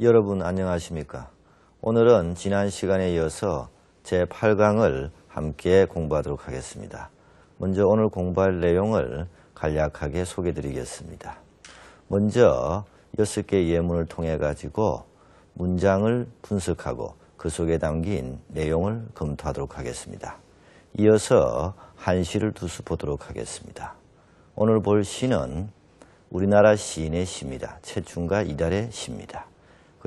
여러분 안녕하십니까? 오늘은 지난 시간에 이어서 제8강을 함께 공부하도록 하겠습니다. 먼저 오늘 공부할 내용을 간략하게 소개해 드리겠습니다. 먼저 6개의 예문을 통해 가지고 문장을 분석하고 그 속에 담긴 내용을 검토하도록 하겠습니다. 이어서 한 시를 두수 보도록 하겠습니다. 오늘 볼 시는 우리나라 시인의 시입니다. 최충과 이달의 시입니다.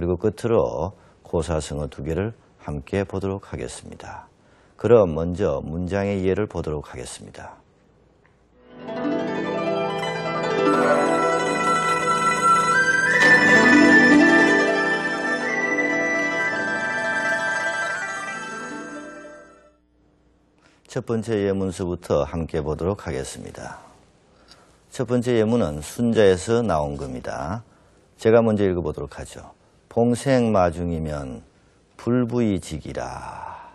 그리고 끝으로 고사성어 두 개를 함께 보도록 하겠습니다. 그럼 먼저 문장의 예를 보도록 하겠습니다. 첫 번째 예문서부터 함께 보도록 하겠습니다. 첫 번째 예문은 순자에서 나온 겁니다. 제가 먼저 읽어보도록 하죠. 봉생 마중이면 불부이직이라.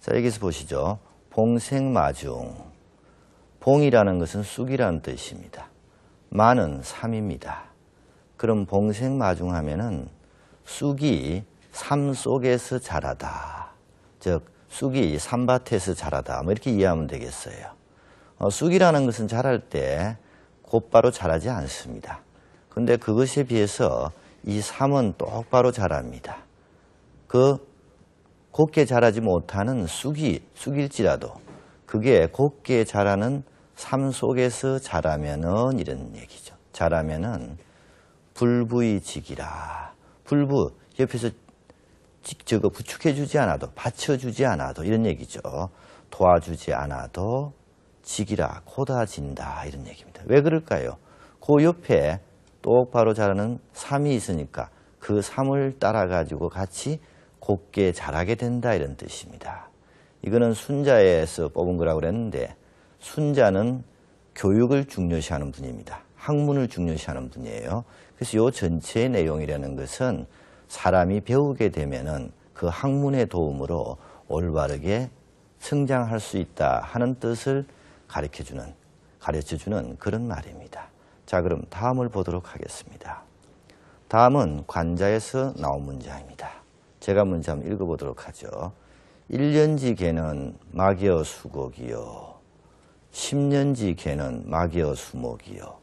자, 여기서 보시죠. 봉생 마중. 봉이라는 것은 쑥이라는 뜻입니다. 마는 3입니다. 그럼 봉생 마중하면은 쑥이 삶 속에서 자라다. 즉, 쑥이 산밭에서 자라다. 뭐 이렇게 이해하면 되겠어요. 어, 쑥이라는 것은 자랄 때 곧바로 자라지 않습니다. 근데 그것에 비해서 이 삶은 똑바로 자랍니다. 그 곱게 자라지 못하는 쑥이 쑥일지라도 그게 곱게 자라는 삶 속에서 자라면은 이런 얘기죠. 자라면은 불부의직이라. 불부 옆에서 저거 부축해 주지 않아도 받쳐 주지 않아도 이런 얘기죠. 도와주지 않아도 직이라 고다진다 이런 얘기입니다. 왜 그럴까요? 그 옆에 똑바로 자라는 삶이 있으니까 그 삶을 따라가지고 같이 곱게 자라게 된다 이런 뜻입니다. 이거는 순자에서 뽑은 거라고 그랬는데 순자는 교육을 중요시하는 분입니다. 학문을 중요시하는 분이에요. 그래서 이 전체의 내용이라는 것은 사람이 배우게 되면은 그 학문의 도움으로 올바르게 성장할 수 있다 하는 뜻을 가르쳐주는 가르쳐주는 그런 말입니다. 자 그럼 다음을 보도록 하겠습니다. 다음은 관자에서 나온 문제입니다. 제가 문제 한번 읽어보도록 하죠. 1년지 개는 마기어 수곡이요. 10년지 개는 마기어 수목이요.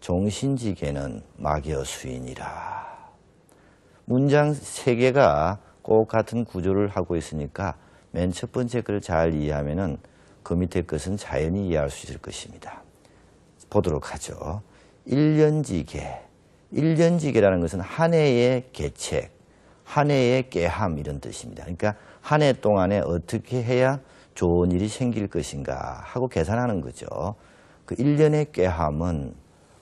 종신지 개는 마기어 수인이라. 문장 3 개가 꼭 같은 구조를 하고 있으니까 맨 첫 번째 글을 잘 이해하면 그 밑에 것은 자연히 이해할 수 있을 것입니다. 보도록 하죠. 일년지계, 일년지계라는 것은 한 해의 계책한 해의 깨함 이런 뜻입니다. 그러니까 한해 동안에 어떻게 해야 좋은 일이 생길 것인가 하고 계산하는 거죠. 그 일년의 깨함은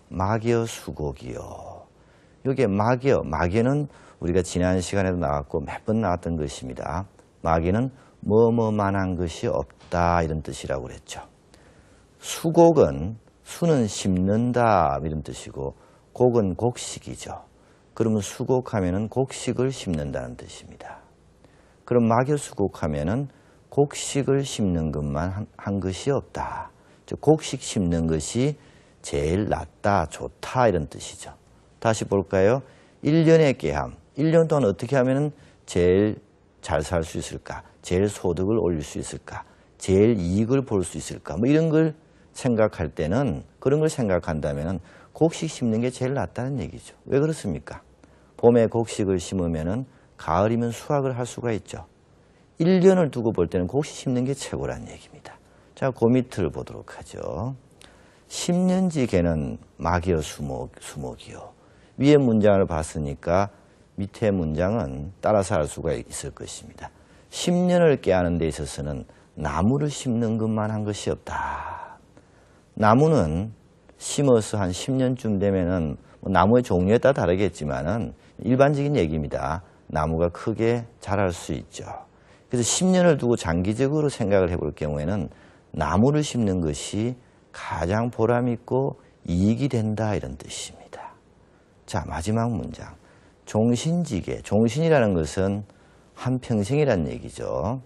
마겨 수곡이요. 여게에 마겨, 마개는 우리가 지난 시간에도 나왔고 몇 번 나왔던 것입니다. 마개는 뭐뭐만한 것이 없다 이런 뜻이라고 그랬죠. 수곡은 수는 심는다 이런 뜻이고 곡은 곡식이죠. 그러면 수곡하면 곡식을 심는다는 뜻입니다. 그럼 마교수곡하면 곡식을 심는 것만 한, 한 것이 없다. 즉 곡식 심는 것이 제일 낫다, 좋다 이런 뜻이죠. 다시 볼까요? 1년의 계함 1년 동안 어떻게 하면 제일 잘 살 수 있을까? 제일 소득을 올릴 수 있을까? 제일 이익을 볼 수 있을까? 뭐 이런 걸 생각할 때는 그런 걸 생각한다면 곡식 심는 게 제일 낫다는 얘기죠. 왜 그렇습니까? 봄에 곡식을 심으면 가을이면 수확을 할 수가 있죠. 1년을 두고 볼 때는 곡식 심는 게 최고란 얘기입니다. 자, 그 밑을 보도록 하죠. 10년지 개는 마이어 수목, 수목이요. 위에 문장을 봤으니까 밑에 문장은 따라서 할 수가 있을 것입니다. 10년을 깨하는 데 있어서는 나무를 심는 것만 한 것이 없다. 나무는 심어서 한 10년쯤 되면은 뭐 나무의 종류에 따라 다르겠지만은 일반적인 얘기입니다. 나무가 크게 자랄 수 있죠. 그래서 10년을 두고 장기적으로 생각을 해볼 경우에는 나무를 심는 것이 가장 보람있고 이익이 된다 이런 뜻입니다. 자 마지막 문장. 종신지계, 종신이라는 것은 한평생이란 얘기죠.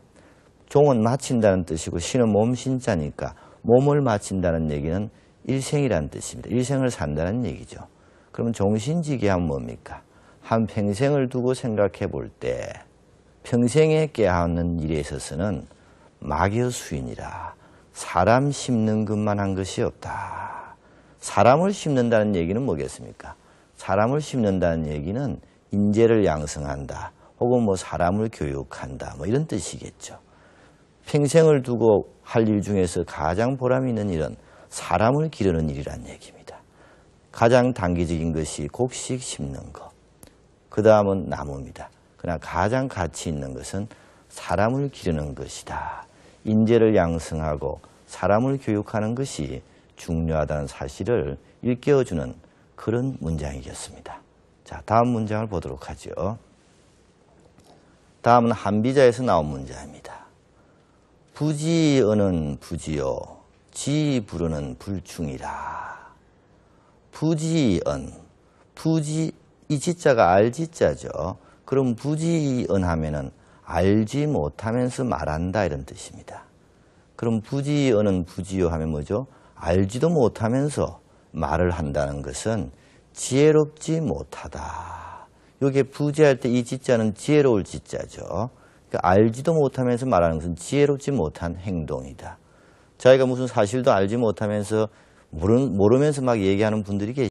종은 마친다는 뜻이고 신은 몸신자니까 몸을 마친다는 얘기는 일생이란 뜻입니다. 일생을 산다는 얘기죠. 그러면 정신지계함 뭡니까? 한 평생을 두고 생각해 볼 때 평생에 깨하는 일에 있어서는 마교수인이라 사람 심는 것만 한 것이 없다. 사람을 심는다는 얘기는 뭐겠습니까? 사람을 심는다는 얘기는 인재를 양성한다. 혹은 뭐 사람을 교육한다. 뭐 이런 뜻이겠죠. 평생을 두고 할일 중에서 가장 보람 있는 일은 사람을 기르는 일이란 얘기입니다. 가장 단기적인 것이 곡식 심는 것. 그 다음은 나무입니다. 그러나 가장 가치 있는 것은 사람을 기르는 것이다. 인재를 양성하고 사람을 교육하는 것이 중요하다는 사실을 일깨워주는 그런 문장이었습니다. 자, 다음 문장을 보도록 하죠. 다음은 한비자에서 나온 문장입니다. 부지어는 부지요 지 부르는 불충이라 부지언 부지 이 지자가 알지자죠 그럼 부지언 하면은 알지 못하면서 말한다 이런 뜻입니다 그럼 부지언은 부지요 하면 뭐죠 알지도 못하면서 말을 한다는 것은 지혜롭지 못하다 여게 부지할 때 이 지자는 지혜로울 지자죠 그 알지도 못하면서 말하는 것은 지혜롭지 못한 행동이다. 자기가 무슨 사실도 알지 못하면서 모르면서 막 얘기하는 분들이 계시